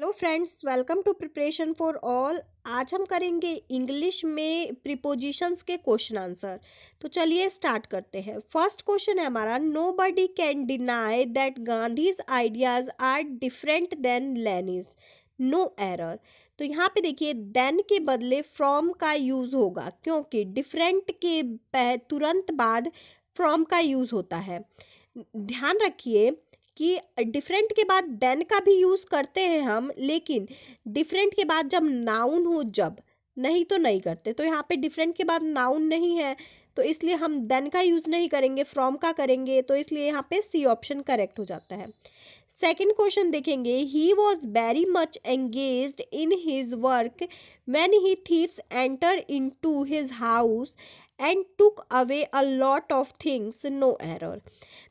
hello friends welcome to preparation for all आज हम करेंगे इंग्लिश में प्रिपोजिशंस के क्वेश्चन आंसर तो चलिए स्टार्ट करते हैं फर्स्ट क्वेश्चन है हमारा nobody can deny that Gandhi's ideas are different then Lenin's no error तो यहाँ पे देखिए देन के बदले फ्रॉम का यूज़ होगा क्योंकि डिफरेंट के तुरंत बाद फ्रॉम का यूज़ होता है ध्यान रखिए कि डिफरेंट के बाद देन का भी यूज़ करते हैं हम लेकिन डिफरेंट के बाद जब नाउन हो जब नहीं तो नहीं करते तो यहाँ पे डिफरेंट के बाद नाउन नहीं है तो इसलिए हम देन का यूज़ नहीं करेंगे फ्रॉम का करेंगे तो इसलिए यहाँ पे सी ऑप्शन करेक्ट हो जाता है सेकंड क्वेश्चन देखेंगे he was very much engage in his work when he thieves enter in to his house and took away a lot of things no error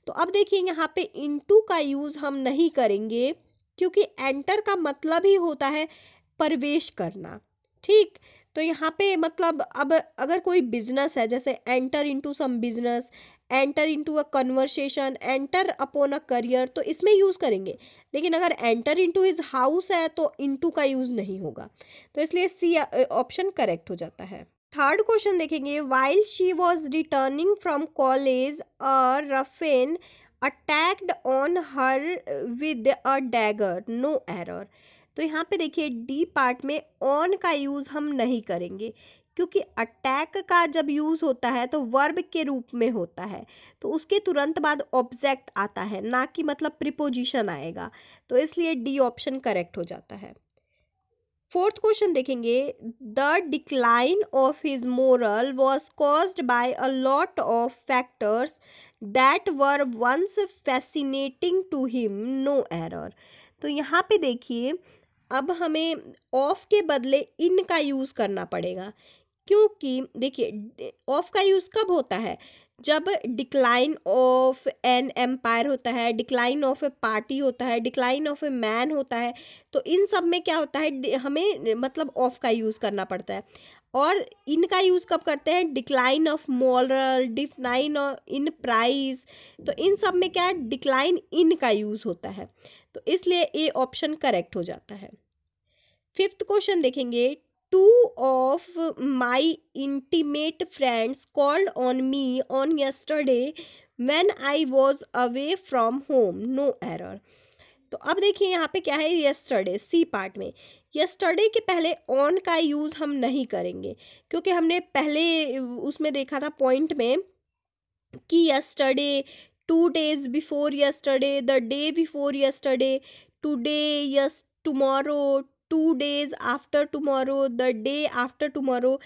तो अब देखिए यहाँ पे इनटू का यूज़ हम नहीं करेंगे क्योंकि एंटर का मतलब ही होता है प्रवेश करना ठीक तो यहाँ पे मतलब अब अगर कोई बिजनेस है जैसे enter into some business enter into a conversation enter upon a career तो इसमें यूज़ करेंगे लेकिन अगर एंटर इनटू हिज हाउस है तो इनटू का यूज़ नहीं होगा तो इसलिए सी ऑप्शन करेक्ट हो जाता है थर्ड क्वेश्चन देखेंगे while she was returning from college a ruffian attacked on her with a dagger no error तो यहाँ पे देखिए डी पार्ट में ऑन का यूज़ हम नहीं करेंगे क्योंकि अटैक का जब यूज़ होता है तो वर्ब के रूप में होता है तो उसके तुरंत बाद ऑब्जेक्ट आता है ना कि मतलब प्रिपोजिशन आएगा तो इसलिए डी ऑप्शन करेक्ट हो जाता है फोर्थ क्वेश्चन देखेंगे the decline of his moral was caused by a lot of factors that were once fascinating to him no error तो यहाँ पे देखिए अब हमें ऑफ के बदले इन का यूज़ करना पड़ेगा क्योंकि देखिए ऑफ का यूज़ कब होता है जब डिक्लाइन ऑफ एन एम्पायर होता है डिक्लाइन ऑफ ए पार्टी होता है डिक्लाइन ऑफ ए मैन होता है तो इन सब में क्या होता है हमें मतलब ऑफ का यूज़ करना पड़ता है और इनका यूज़ कब करते हैं decline of moral decline in price तो इन सब में क्या है डिक्लाइन इन का यूज़ होता है तो इसलिए ए ऑप्शन करेक्ट हो जाता है फिफ्थ क्वेश्चन देखेंगे two of my intimate friends called on me on yesterday when I was away from home no error तो अब देखिए यहाँ पे क्या है यस्टरडे सी पार्ट में यस्टरडे के पहले ऑन का यूज़ हम नहीं करेंगे क्योंकि हमने पहले उसमें देखा था पॉइंट में कि yesterday two days before yesterday the day before yesterday today yes tomorrow two days after tomorrow the day after tomorrow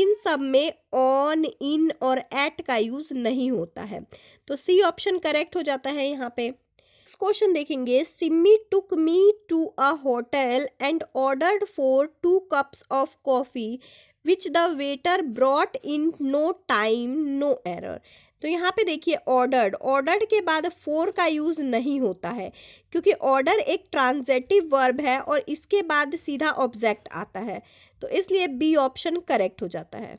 इन सब में ऑन इन और एट का यूज़ नहीं होता है तो सी ऑप्शन करेक्ट हो जाता है यहाँ पे नेक्स्ट क्वेश्चन देखेंगे Simi took me to a hotel and ordered for two cups of coffee which the waiter brought in no time no error तो यहाँ पे देखिए ऑर्डर्ड ऑर्डर्ड के बाद फोर का यूज़ नहीं होता है क्योंकि ऑर्डर एक ट्रांजेटिव वर्ब है और इसके बाद सीधा ऑब्जेक्ट आता है तो इसलिए बी ऑप्शन करेक्ट हो जाता है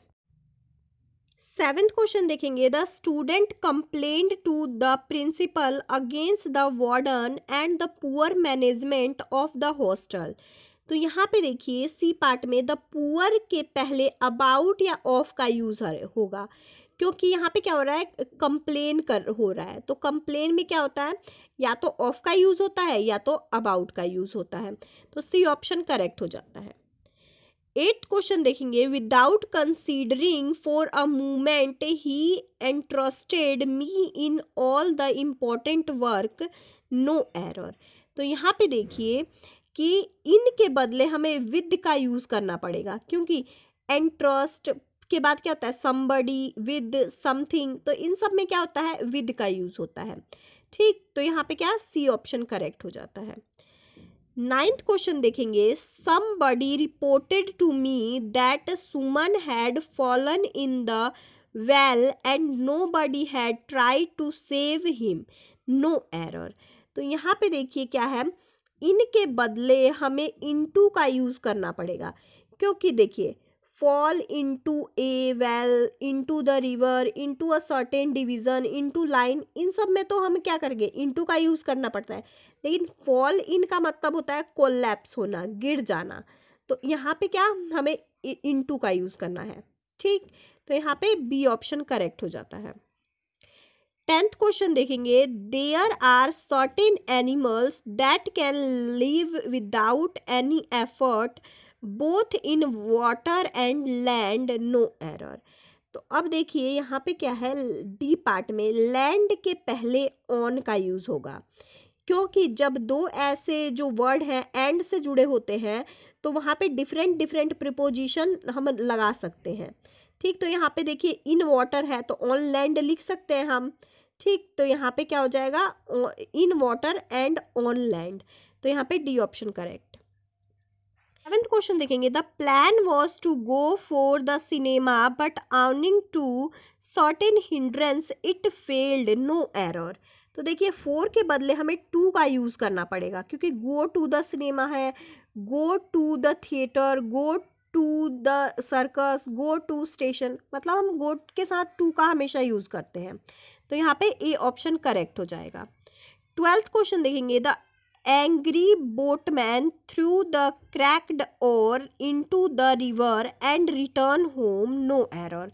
सेवेंथ क्वेश्चन देखेंगे the student complain to the principal against the warden and the poor management of the hostel तो यहाँ पे देखिए सी पार्ट में द पुअर के पहले अबाउट या ऑफ का यूज होगा क्योंकि यहाँ पे क्या हो रहा है कंप्लेन कर हो रहा है तो कंप्लेन में क्या होता है या तो ऑफ का यूज़ होता है या तो अबाउट का यूज़ होता है तो सी ऑप्शन करेक्ट हो जाता है एट्थ क्वेश्चन देखेंगे without considering for a moment he entrusted me in all the important work no error तो यहाँ पे देखिए कि इन के बदले हमें विद का यूज़ करना पड़ेगा क्योंकि एंट्रस्ट उसके बाद क्या होता है समबडी विद समथिंग तो इन सब में क्या होता है विद का यूज़ होता है ठीक तो यहाँ पे क्या सी ऑप्शन करेक्ट हो जाता है नाइन्थ क्वेश्चन देखेंगे somebody reported to me that Suman had fallen in the well and nobody had try to save him no error तो यहाँ पे देखिए क्या है इनके बदले हमें इनटू का यूज़ करना पड़ेगा क्योंकि देखिए fall into a well into the river into a certain division into line इन सब में तो हम क्या करेंगे into का यूज़ करना पड़ता है लेकिन fall in का मतलब होता है कोलैप्स होना गिर जाना तो यहाँ पे क्या हमें into का यूज़ करना है ठीक तो यहाँ पे बी ऑप्शन करेक्ट हो जाता है टेंथ क्वेश्चन देखेंगे there are certain animals that can live without any effort both in water and land no error तो अब देखिए यहाँ पे क्या है डी पार्ट में लैंड के पहले ऑन का यूज़ होगा क्योंकि जब दो ऐसे जो वर्ड हैं एंड से जुड़े होते हैं तो वहाँ पे डिफरेंट डिफरेंट प्रिपोजिशन हम लगा सकते हैं ठीक तो यहाँ पे देखिए इन वाटर है तो ऑन लैंड लिख सकते हैं हम ठीक तो यहाँ पे क्या हो जाएगा in water and on land तो यहाँ पे D option correct seventh question देखेंगे the plan was to go for the cinema but owing to in hindrance it failed no error तो देखिए फोर के बदले हमें टू का यूज़ करना पड़ेगा क्योंकि गो टू द सिनेमा है go to the theatre go to the circus go to station मतलब हम गो के साथ टू का हमेशा यूज़ करते हैं तो यहाँ पे ए ऑप्शन करेक्ट हो जाएगा ट्वेल्थ क्वेश्चन देखेंगे the angry boatman threw the cracked oar into the river and return home no error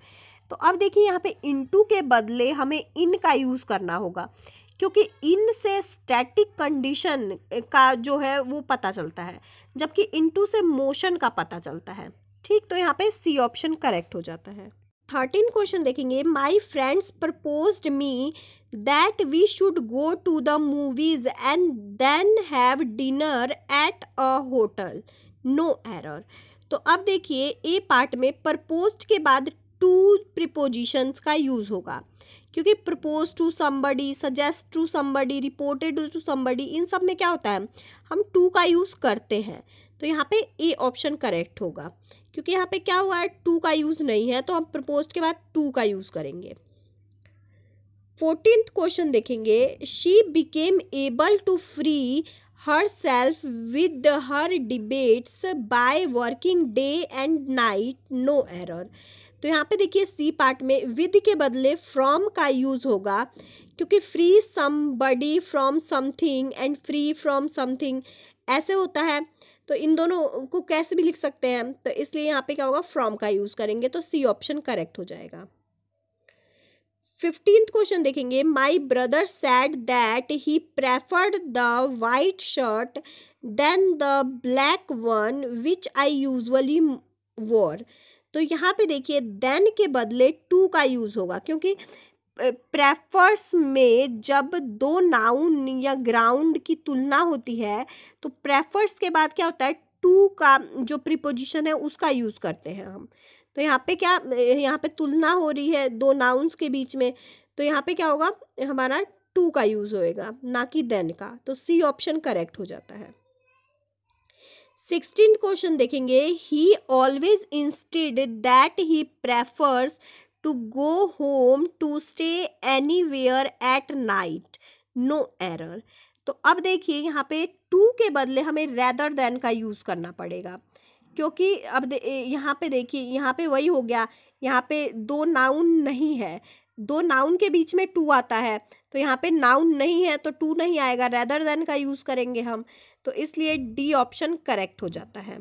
तो अब देखिए यहाँ पे इनटू के बदले हमें इन का यूज़ करना होगा क्योंकि इन से स्टैटिक कंडीशन का जो है वो पता चलता है जबकि इनटू से मोशन का पता चलता है ठीक तो यहाँ पे सी ऑप्शन करेक्ट हो जाता है थर्टीन क्वेश्चन देखेंगे my friends propose me that we should go to the movies and then have dinner at a hotel no error तो अब देखिए ए पार्ट में प्रपोज के बाद टू प्रिपोजिशंस का यूज़ होगा क्योंकि propose to somebody suggest to somebody reported to somebody इन सब में क्या होता है हम टू का यूज़ करते हैं तो यहाँ पे ए ऑप्शन करेक्ट होगा क्योंकि यहाँ पे क्या हुआ है टू का यूज़ नहीं है तो हम प्रपोज के बाद टू का यूज़ करेंगे फोर्टीन क्वेश्चन देखेंगे she became able to free herself with her debates by working day and night no error तो यहाँ पे देखिए सी पार्ट में विद के बदले फ्रॉम का यूज़ होगा क्योंकि free somebody from something and free from something ऐसे होता है तो इन दोनों को कैसे भी लिख सकते हैं तो इसलिए यहाँ पे क्या होगा फ्रॉम का यूज़ करेंगे तो सी ऑप्शन करेक्ट हो जाएगा फिफ्टींथ क्वेश्चन देखेंगे my brother said that he preferred the white shirt then the black one which I usually wore तो यहाँ पे देखिए देन के बदले टू का यूज़ होगा क्योंकि प्रेफर्स में जब दो नाउन या ग्राउंड की तुलना होती है तो प्रेफर्स के बाद क्या होता है टू का जो प्रीपोजिशन है उसका यूज़ करते हैं हम तो यहाँ पे क्या यहाँ पे तुलना हो रही है दो नाउन्स के बीच में तो यहाँ पे क्या होगा हमारा टू का यूज़ होएगा ना कि देन का तो सी ऑप्शन करेक्ट हो जाता है सिक्सटीन क्वेश्चन देखेंगे he always instead that he prefers to go home to stay anywhere at night no error तो अब देखिए यहाँ पे टू के बदले हमें रेदर देन का यूज़ करना पड़ेगा क्योंकि अब यहाँ पे देखिए यहाँ पे वही हो गया यहाँ पे दो नाउन नहीं है दो नाउन के बीच में टू आता है तो यहाँ पे नाउन नहीं है तो टू नहीं आएगा रेदर देन का यूज़ करेंगे हम तो इसलिए डी ऑप्शन करेक्ट हो जाता है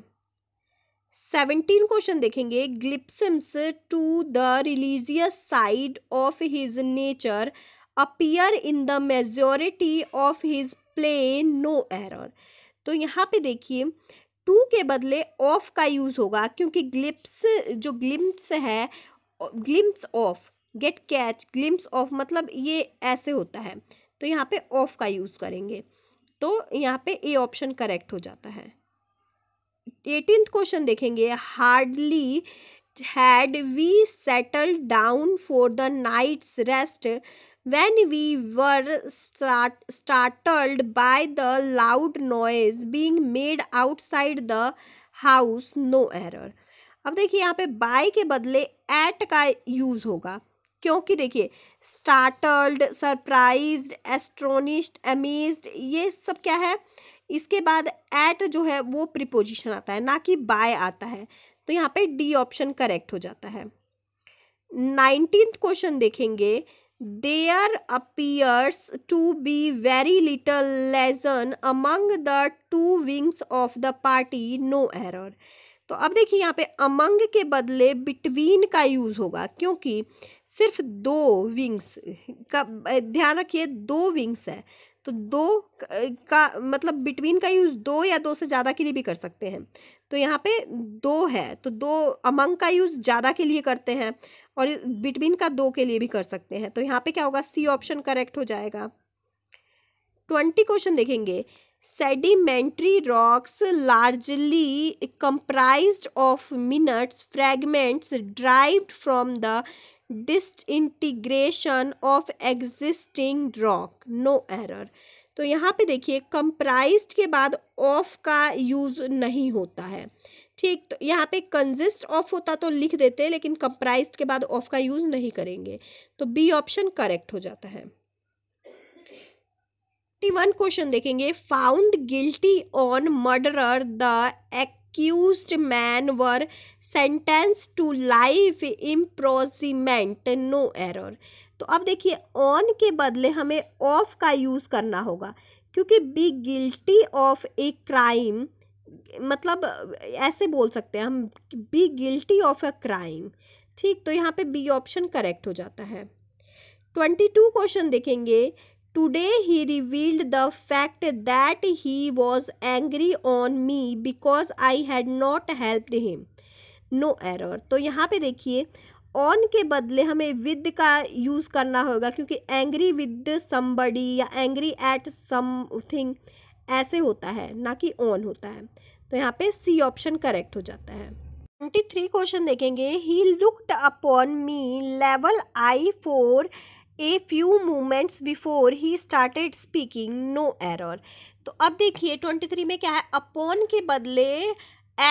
सेवनटीन क्वेश्चन देखेंगे glimpses to the religious side of his nature appear in the majority of his play no error तो यहाँ पे देखिए टू के बदले ऑफ का यूज़ होगा क्योंकि ग्लिप्स जो ग्लिम्स है glimpse of get catch glimpse of मतलब ये ऐसे होता है तो यहाँ पे ऑफ का यूज़ करेंगे तो यहाँ पे ए ऑप्शन करेक्ट हो जाता है एटीन क्वेश्चन देखेंगे hardly had we settle down for the night's rest when we were startled by the loud noise being made outside the house no error अब देखिए यहाँ पे बाय के बदले एट का यूज़ होगा क्योंकि देखिए स्टार्टल्ड सरप्राइज एस्ट्रोनिस्ट अमेज ये सब क्या है इसके बाद एट जो है वो प्रिपोजिशन आता है ना कि बाय आता है तो यहाँ पे डी ऑप्शन करेक्ट हो जाता है नाइनटीन क्वेश्चन देखेंगे there appears to be very little liaison among the two wings of the party no error तो अब देखिए यहाँ पे अमंग के बदले बिटवीन का यूज़ होगा क्योंकि सिर्फ दो विंग्स का ध्यान रखिए दो विंग्स है तो दो का मतलब बिटवीन का यूज़ दो या दो से ज़्यादा के लिए भी कर सकते हैं तो यहाँ पे दो है तो दो अमंग का यूज़ ज़्यादा के लिए करते हैं और बिटवीन का दो के लिए भी कर सकते हैं तो यहाँ पे क्या होगा सी ऑप्शन करेक्ट हो जाएगा ट्वेंटी क्वेश्चन देखेंगे sedimentary rocks largely comprise of minutes fragments drive from the disintegration of existing rock no error तो यहाँ पे देखिए कंप्राइज के बाद ऑफ का यूज़ नहीं होता है ठीक तो यहाँ पे कंजिस्ट ऑफ होता तो लिख देते हैं लेकिन कंप्राइज के बाद ऑफ का यूज़ नहीं करेंगे तो बी ऑप्शन करेक्ट हो जाता है वन क्वेश्चन देखेंगे found guilty on murderer the act accused man were sentenced to life imprisonment no error तो अब देखिए ऑन के बदले हमें ऑफ का यूज़ करना होगा क्योंकि be guilty of a crime मतलब ऐसे बोल सकते हैं हम be guilty of a crime ठीक तो यहाँ पे बी ऑप्शन करेक्ट हो जाता है ट्वेंटी टू क्वेश्चन देखेंगे today he revealed the fact that he was angry on me because I had not helped him no error तो यहाँ पे देखिए ऑन के बदले हमें विद का यूज़ करना होगा क्योंकि एंग्री विद समबडी या एंग्री एट समथिंग ऐसे होता है ना कि ऑन होता है तो यहाँ पे सी ऑप्शन करेक्ट हो जाता है ट्वेंटी थ्री क्वेश्चन देखेंगे he looked upon me level I for a few moments before he started speaking no error तो अब देखिए ट्वेंटी थ्री में क्या है अपॉन के बदले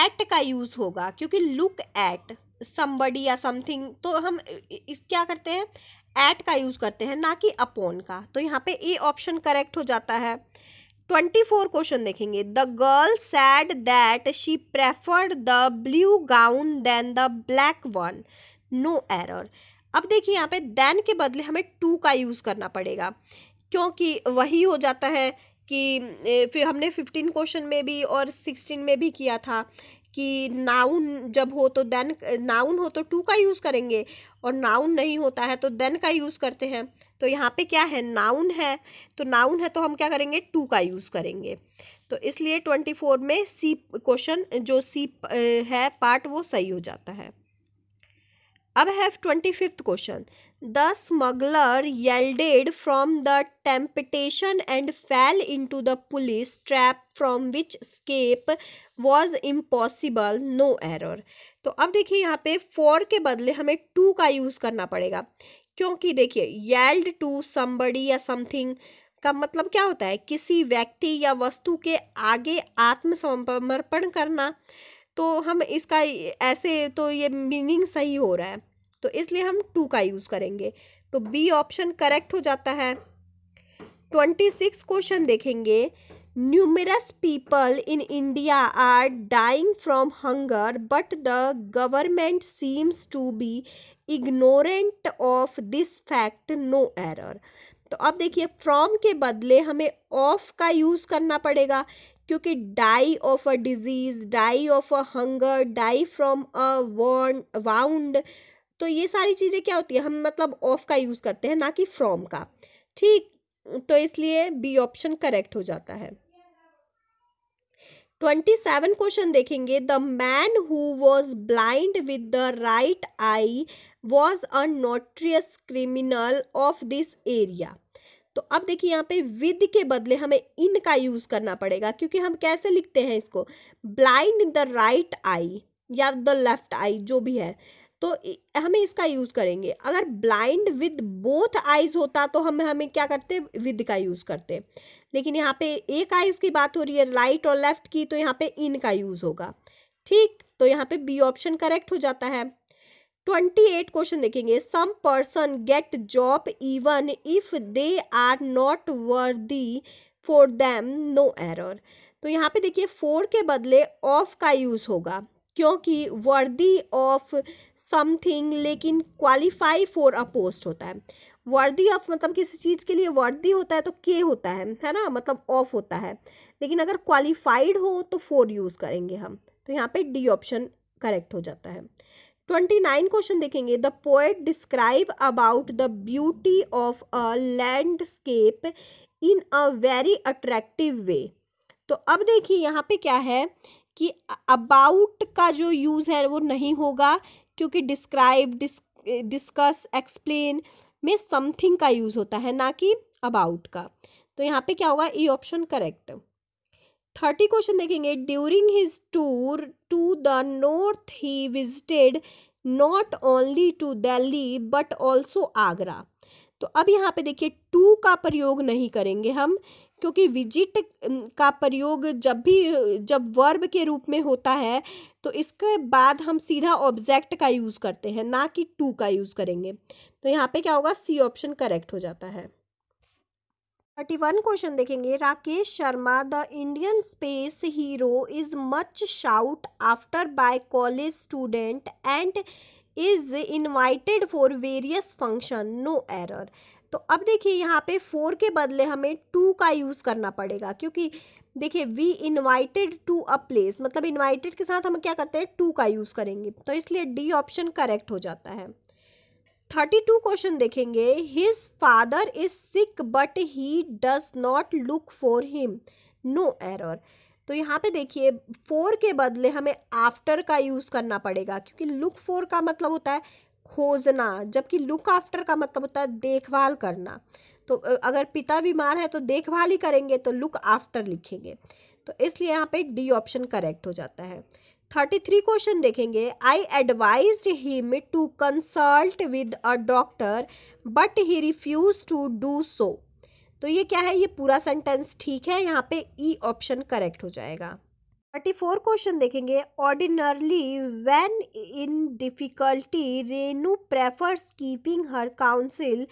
एट का यूज़ होगा क्योंकि लुक एट समबडी या समथिंग तो हम इस क्या करते हैं एट का यूज़ करते हैं ना कि अपॉन का तो यहाँ पे ए ऑप्शन करेक्ट हो जाता है ट्वेंटी फोर क्वेश्चन देखेंगे the girl said that she preferred the blue gown then the black one no error अब देखिए यहाँ पे दैन के बदले हमें टू का यूज़ करना पड़ेगा क्योंकि वही हो जाता है कि फिर हमने फिफ्टीन क्वेश्चन में भी और सिक्सटीन में भी किया था कि नाउन जब हो तो देन नाउन हो तो टू का यूज़ करेंगे और नाउन नहीं होता है तो देन का यूज़ करते हैं तो यहाँ पे क्या है नाउन है तो नाउन है तो हम क्या करेंगे टू का यूज़ करेंगे तो इसलिए ट्वेंटी फोर में सी क्वेश्चन जो सी है पार्ट वो सही हो जाता है अब have twenty fifth question the smuggler yielded from the temptation and fell in to the police trap from which escape was impossible no error तो अब देखिए यहाँ पे फोर के बदले हमें टू का यूज़ करना पड़ेगा क्योंकि देखिए येल्ड टू समबडी या समथिंग का मतलब क्या होता है किसी व्यक्ति या वस्तु के आगे आत्मसमर्पण करना तो हम इसका ऐसे तो ये मीनिंग सही हो रहा है तो इसलिए हम टू का यूज़ करेंगे तो बी ऑप्शन करेक्ट हो जाता है ट्वेंटी सिक्स क्वेश्चन देखेंगे numerous people in India are dying from hunger but the government seems to be ignorant of this fact no error तो अब देखिए फ्रॉम के बदले हमें ऑफ का यूज़ करना पड़ेगा क्योंकि die of a disease die of a hunger die from a wound तो ये सारी चीज़ें क्या होती है हम मतलब ऑफ का यूज़ करते हैं ना कि फ्रॉम का ठीक तो इसलिए बी ऑप्शन करेक्ट हो जाता है ट्वेंटी सेवन क्वेश्चन देखेंगे the man who was blind with the right eye was a notorious criminal of this area तो अब देखिए यहाँ पे विद के बदले हमें इन का यूज़ करना पड़ेगा क्योंकि हम कैसे लिखते हैं इसको ब्लाइंड द राइट आई या द लेफ्ट आई जो भी है तो हमें इसका यूज़ करेंगे अगर ब्लाइंड विद बोथ आइज होता तो हम हमें क्या करते विद का यूज़ करते लेकिन यहाँ पे एक आईज की बात हो रही है राइट और लेफ्ट की तो यहाँ पे इन का यूज़ होगा ठीक तो यहाँ पे बी ऑप्शन करेक्ट हो जाता है ट्वेंटी एट क्वेश्चन देखेंगे some person get job even if they are not worthy for them no error तो यहाँ पे देखिए फोर के बदले ऑफ का यूज़ होगा क्योंकि वर्दी ऑफ समथिंग लेकिन क्वालिफाई फॉर अ पोस्ट होता है वर्दी ऑफ मतलब किसी चीज़ के लिए वर्दी होता है तो के होता है है ना मतलब ऑफ होता है लेकिन अगर क्वालिफाइड हो तो फोर यूज़ करेंगे हम तो यहाँ पे डी ऑप्शन करेक्ट हो जाता है ट्वेंटी नाइन क्वेश्चन देखेंगे the poet describe about the beauty of a landscape in a very attractive way तो अब देखिए यहाँ पे क्या है कि अबाउट का जो यूज़ है वो नहीं होगा क्योंकि डिस्क्राइब डिस्कस एक्सप्लेन में समथिंग का यूज़ होता है ना कि अबाउट का तो यहाँ पे क्या होगा E option correct thirty question देखेंगे during his tour to the north he visited not only to Delhi but also Agra तो अब यहाँ पे देखिए टू का प्रयोग नहीं करेंगे हम क्योंकि विजिट का प्रयोग जब भी जब वर्ब के रूप में होता है तो इसके बाद हम सीधा ऑब्जेक्ट का यूज़ करते हैं ना कि टू का यूज़ करेंगे तो यहाँ पे क्या होगा सी ऑप्शन करेक्ट हो जाता है थर्टी वन क्वेश्चन देखेंगे Rakesh Sharma the Indian space hero is much sought after by college student and is invited for various function no error तो अब देखिए यहाँ पे फोर के बदले हमें टू का यूज़ करना पड़ेगा क्योंकि देखिए we invited to a place मतलब इनवाइटेड के साथ हम क्या करते हैं टू का यूज़ करेंगे तो इसलिए डी ऑप्शन करेक्ट हो जाता है थर्टी टू क्वेश्चन देखेंगे his father is sick but he does not look for him no error तो यहाँ पे देखिए फोर के बदले हमें आफ्टर का यूज़ करना पड़ेगा क्योंकि लुक फोर का मतलब होता है खोजना जबकि लुक आफ्टर का मतलब होता है देखभाल करना तो अगर पिता बीमार है तो देखभाल ही करेंगे तो लुक आफ्टर लिखेंगे तो इसलिए यहाँ पे डी ऑप्शन करेक्ट हो जाता है थर्टी थ्री क्वेश्चन देखेंगे I advise him to consult with a doctor but he refuse to do so तो ये क्या है ये पूरा सेंटेंस ठीक है यहाँ पे ई ऑप्शन करेक्ट हो जाएगा थर्टी फोर क्वेश्चन देखेंगे ordinarily when in difficulty Renu prefers keeping her counsel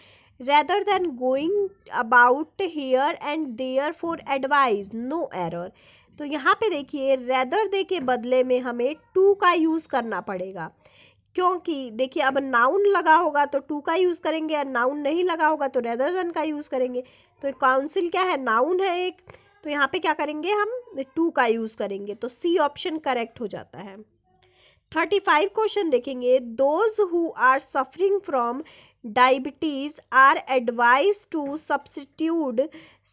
rather than going about here and there for advise no error तो यहाँ पे देखिए रेदर दे के बदले में हमें टू का यूज़ करना पड़ेगा क्योंकि देखिए अब नाउन लगा होगा तो टू का यूज़ करेंगे और नाउन नहीं लगा होगा तो रेदर दन का यूज़ करेंगे तो काउंसिल क्या है नाउन है एक तो यहाँ पे क्या करेंगे हम टू का यूज़ करेंगे तो सी ऑप्शन करेक्ट हो जाता है थर्टी फाइव क्वेश्चन देखेंगे those who are suffering from diabetes are advise to substitute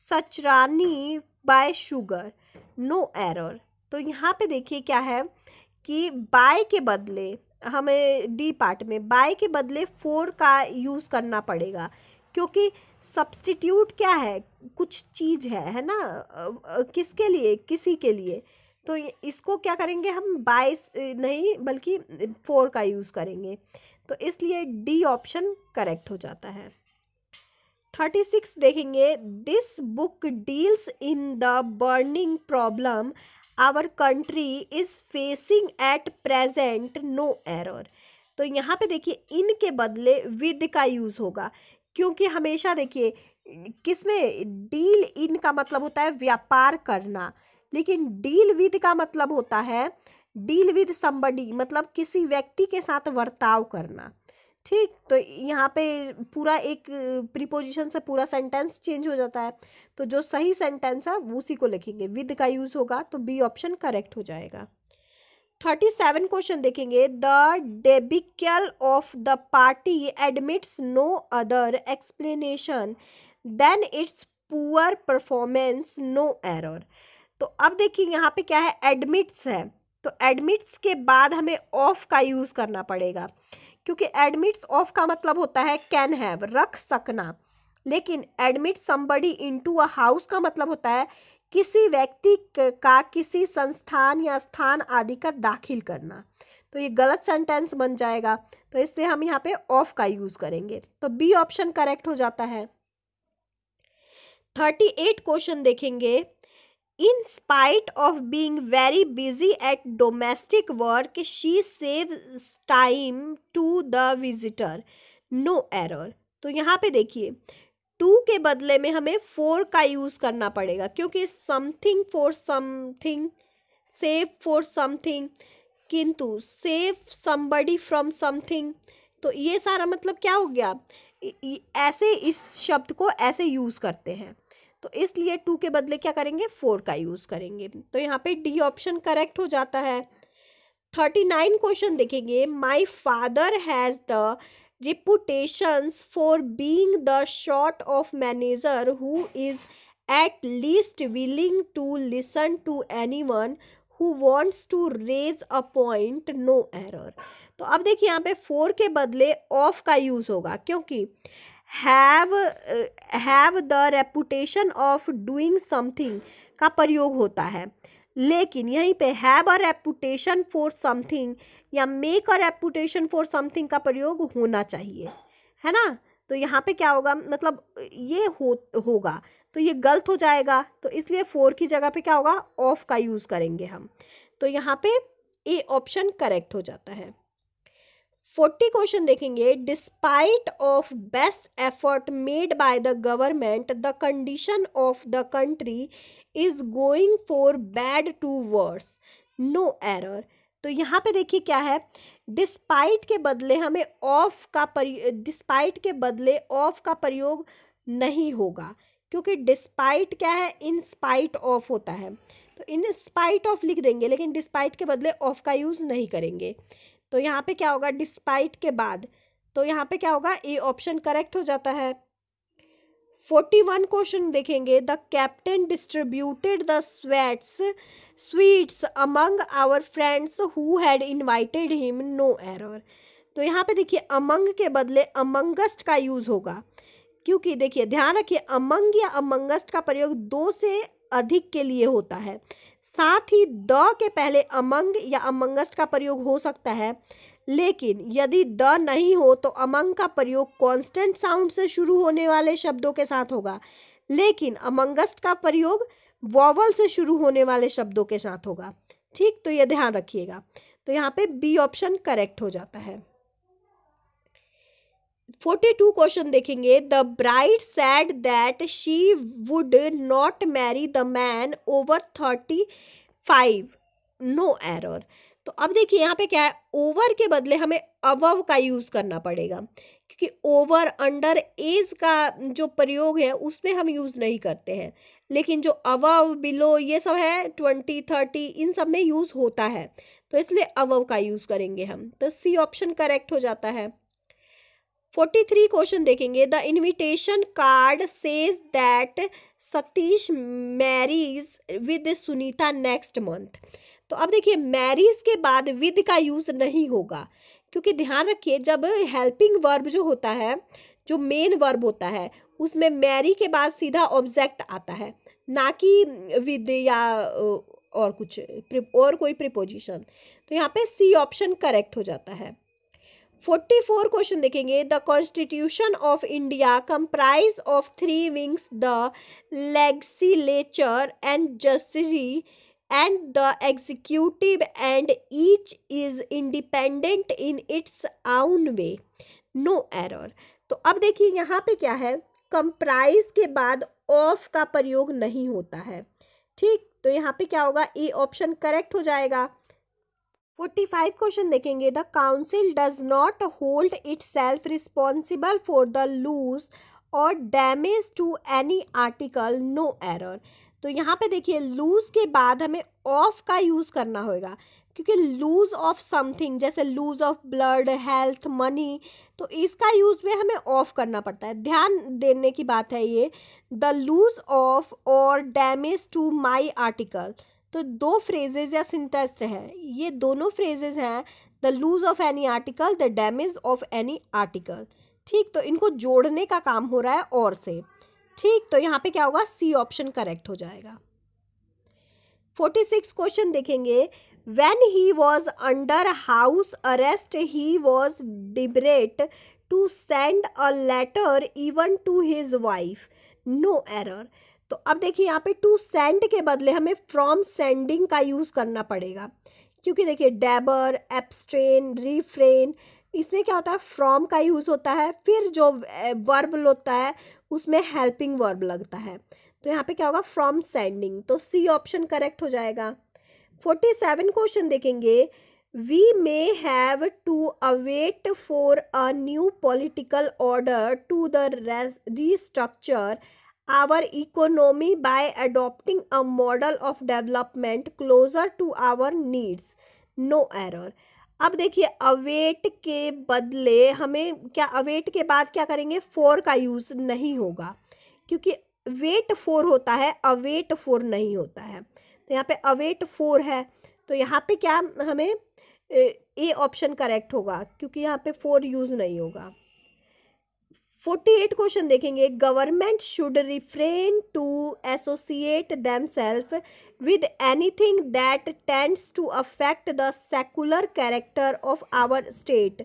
saccharine by sugar no error तो यहाँ पे देखिए क्या है कि बाय के बदले हमें डी पार्ट में बाय के बदले फोर का यूज़ करना पड़ेगा क्योंकि सब्सटीट्यूट क्या है कुछ चीज़ है है ना किसके लिए किसी के लिए तो इसको क्या करेंगे हम बाईस नहीं बल्कि फोर का यूज़ करेंगे तो इसलिए डी ऑप्शन करेक्ट हो जाता है थर्टी सिक्स देखेंगे this book deals in the burning problem our country is facing at present no error तो यहाँ पे देखिए इन के बदले विद का यूज़ होगा क्योंकि हमेशा देखिए किस में डील इन का मतलब होता है व्यापार करना लेकिन डील विद का मतलब होता है डील विद समबडी मतलब किसी व्यक्ति के साथ वर्ताव करना ठीक तो यहाँ पे पूरा एक प्रीपोजिशन से पूरा सेंटेंस चेंज हो जाता है तो जो सही सेंटेंस है उसी को लिखेंगे विद का यूज़ होगा तो बी ऑप्शन करेक्ट हो जाएगा थर्टी सेवन क्वेश्चन देखेंगे the debacle of the party admits no other explanation than its poor performance no error तो अब देखिए यहाँ पे क्या है एडमिट्स है तो एडमिट्स के बाद हमें ऑफ का यूज़ करना पड़ेगा क्योंकि एडमिट्स ऑफ का मतलब होता है कैन हैव रख सकना लेकिन admit somebody into a house का मतलब होता है किसी व्यक्ति का किसी संस्थान या स्थान आदि का दाखिल करना तो ये गलत सेंटेंस बन जाएगा तो इसलिए हम यहाँ पे ऑफ का यूज़ करेंगे तो बी ऑप्शन करेक्ट हो जाता है थर्टी एट क्वेश्चन देखेंगे in spite of being very busy at domestic work she save time to the visitor no error तो यहाँ पे देखिए टू के बदले में हमें फोर का यूज़ करना पड़ेगा क्योंकि something for something save for something किंतु सेव समबडी फ्रॉम समथिंग तो ये सारा मतलब क्या हो गया ऐसे इस शब्द को ऐसे यूज़ करते हैं तो इसलिए टू के बदले क्या करेंगे फोर का यूज़ करेंगे तो यहाँ पे डी ऑप्शन करेक्ट हो जाता है थर्टी नाइन क्वेश्चन देखेंगे my father has the reputations for being the sort of manager who is at least willing to listen to anyone who wants to raise a point no error तो अब देखिए यहाँ पे four के बदले of का use होगा क्योंकि have have the reputation of doing something का प्रयोग होता है लेकिन यहीं पे have a reputation for something या make a reputation for something का प्रयोग होना चाहिए है ना तो यहाँ पे क्या होगा मतलब ये हो होगा तो ये गलत हो जाएगा तो इसलिए फोर की जगह पे क्या होगा ऑफ का यूज़ करेंगे हम तो यहाँ पे ए ऑप्शन करेक्ट हो जाता है फोर्टी क्वेश्चन देखेंगे despite of best effort made by the government the condition of the country is going for bad to worse no error तो यहाँ पे देखिए क्या है डिस्पाइट के बदले हमें ऑफ का डिस्पाइट के बदले ऑफ का प्रयोग नहीं होगा क्योंकि डिस्पाइट क्या है इन स्पाइट ऑफ होता है तो इन स्पाइट ऑफ लिख देंगे लेकिन डिस्पाइट के बदले ऑफ का यूज़ नहीं करेंगे तो यहाँ पे क्या होगा डिस्पाइट के बाद तो यहाँ पे क्या होगा ए ऑप्शन करेक्ट हो जाता है फोर्टी वन क्वेश्चन देखेंगे the captain distributed the sweats sweets among our friends who had invited him no error तो यहाँ पे देखिए अमंग के बदले अमंगस्ट का यूज़ होगा क्योंकि देखिए ध्यान रखिए अमंग या अमंगस्ट का प्रयोग दो से अधिक के लिए होता है साथ ही द के पहले अमंग या अमंगस्ट का प्रयोग हो सकता है लेकिन यदि द नहीं हो तो अमंग का प्रयोग कांस्टेंट साउंड से शुरू होने वाले शब्दों के साथ होगा लेकिन अमंगस्ट का प्रयोग वॉवल से शुरू होने वाले शब्दों के साथ होगा ठीक तो ये ध्यान रखिएगा तो यहाँ पे बी ऑप्शन करेक्ट हो जाता है फोर्टी टू क्वेश्चन देखेंगे the bride said that she would not marry the man over thirty five no error तो अब देखिए यहाँ पे क्या है ओवर के बदले हमें अवव का यूज़ करना पड़ेगा क्योंकि ओवर अंडर एज का जो प्रयोग है उसमें हम यूज़ नहीं करते हैं लेकिन जो अवव बिलो ये सब है ट्वेंटी थर्टी इन सब में यूज़ होता है तो इसलिए अवव का यूज़ करेंगे हम तो सी ऑप्शन करेक्ट हो जाता है फोर्टी थ्री क्वेश्चन देखेंगे the invitation card says that Satish marries with Sunita next month तो अब देखिए मैरीज के बाद विद का यूज़ नहीं होगा क्योंकि ध्यान रखिए जब हेल्पिंग वर्ब जो होता है जो मेन वर्ब होता है उसमें मैरी के बाद सीधा ऑब्जेक्ट आता है ना कि विद या और कुछ और कोई प्रिपोजिशन तो यहाँ पे सी ऑप्शन करेक्ट हो जाता है फोर्टी फोर क्वेश्चन देखेंगे the constitution of India comprise of three wings the legislature and justice and the executive and each is independent in its own way no error तो अब देखिए यहाँ पे क्या है कंप्राइज के बाद ऑफ का प्रयोग नहीं होता है ठीक तो यहाँ पे क्या होगा ए ऑप्शन करेक्ट हो जाएगा फोर्टी फाइव क्वेश्चन देखेंगे the council does not hold itself responsible for the loss or damage to any article no error तो यहाँ पे देखिए लूज के बाद हमें ऑफ का यूज़ करना होगा क्योंकि लूज ऑफ समथिंग जैसे loss of blood health money तो इसका यूज भी हमें ऑफ करना पड़ता है ध्यान देने की बात है ये the loss of or damage to my article तो दो फ्रेजेज या सिंटेस्ट हैं ये दोनों फ्रेजेज हैं the loss of any article the damage of any article ठीक तो इनको जोड़ने का काम हो रहा है और से ठीक तो यहाँ पे क्या होगा सी ऑप्शन करेक्ट हो जाएगा फोर्टी सिक्स क्वेश्चन देखेंगे when he was under house arrest he was debarred to send a letter even to his wife no error तो अब देखिए यहाँ पे टू सेंड के बदले हमें फ्रॉम सेंडिंग का यूज़ करना पड़ेगा क्योंकि देखिए डैबर एब्सट्रेन रिफ्रेन इसमें क्या होता है फ्रॉम का यूज़ होता है फिर जो वर्ब होता है उसमें हेल्पिंग वर्ब लगता है तो यहाँ पे क्या होगा फ्रॉम सेंडिंग तो सी ऑप्शन करेक्ट हो जाएगा फोर्टी सेवन क्वेश्चन देखेंगे we may have to await for a new political order to the restructure our economy by adopting a model of development closer to our needs no error अब देखिए await के बदले हमें क्या await के बाद क्या करेंगे फोर का यूज़ नहीं होगा क्योंकि वेट फोर होता है अवेट फोर नहीं होता है तो यहाँ पे अवेट फोर है तो यहाँ पे क्या हमें ए ऑप्शन करेक्ट होगा क्योंकि यहाँ पे फोर यूज़ नहीं होगा फोर्टी एट क्वेश्चन देखेंगे government should refrain to associate them self with anything that tends to affect the secular character of our state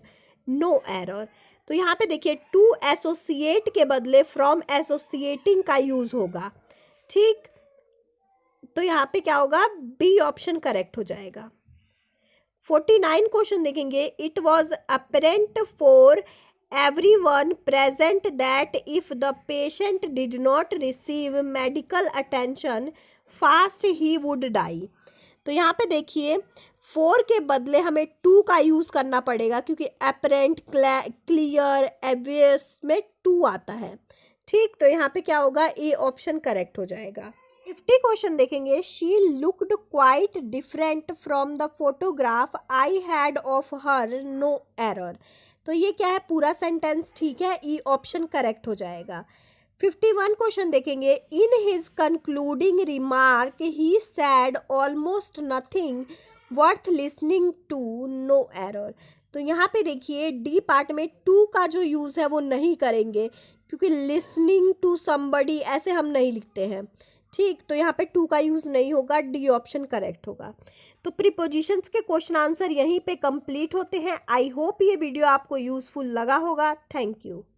no error तो यहाँ पे देखिए टू एसोसिएट के बदले फ्रॉम एसोसिएटिंग का यूज़ होगा ठीक तो यहाँ पे क्या होगा बी ऑप्शन करेक्ट हो जाएगा फोर्टी नाइन क्वेश्चन देखेंगे it was apparent for everyone present that if the patient did not receive medical attention fast he would die तो यहाँ पे देखिए फोर के बदले हमें टू का यूज़ करना पड़ेगा क्योंकि अपरेंट क्लियर एवियस में टू आता है ठीक तो यहाँ पे क्या होगा ए ऑप्शन करेक्ट हो जाएगा फिफ्टी क्वेश्चन देखेंगे she looked quite different from the photograph I had of her no error तो ये क्या है पूरा सेंटेंस ठीक है ई ऑप्शन करेक्ट हो जाएगा फिफ्टी वन क्वेश्चन देखेंगे in his concluding remark he said almost nothing worth listening to no error तो यहाँ पे देखिए डी पार्ट में टू का जो यूज़ है वो नहीं करेंगे क्योंकि लिसनिंग टू समबडी ऐसे हम नहीं लिखते हैं ठीक तो यहाँ पे टू का यूज़ नहीं होगा डी ऑप्शन करेक्ट होगा तो प्रीपोजिशंस के क्वेश्चन आंसर यहीं पे कंप्लीट होते हैं आई होप ये वीडियो आपको यूज़फुल लगा होगा थैंक यू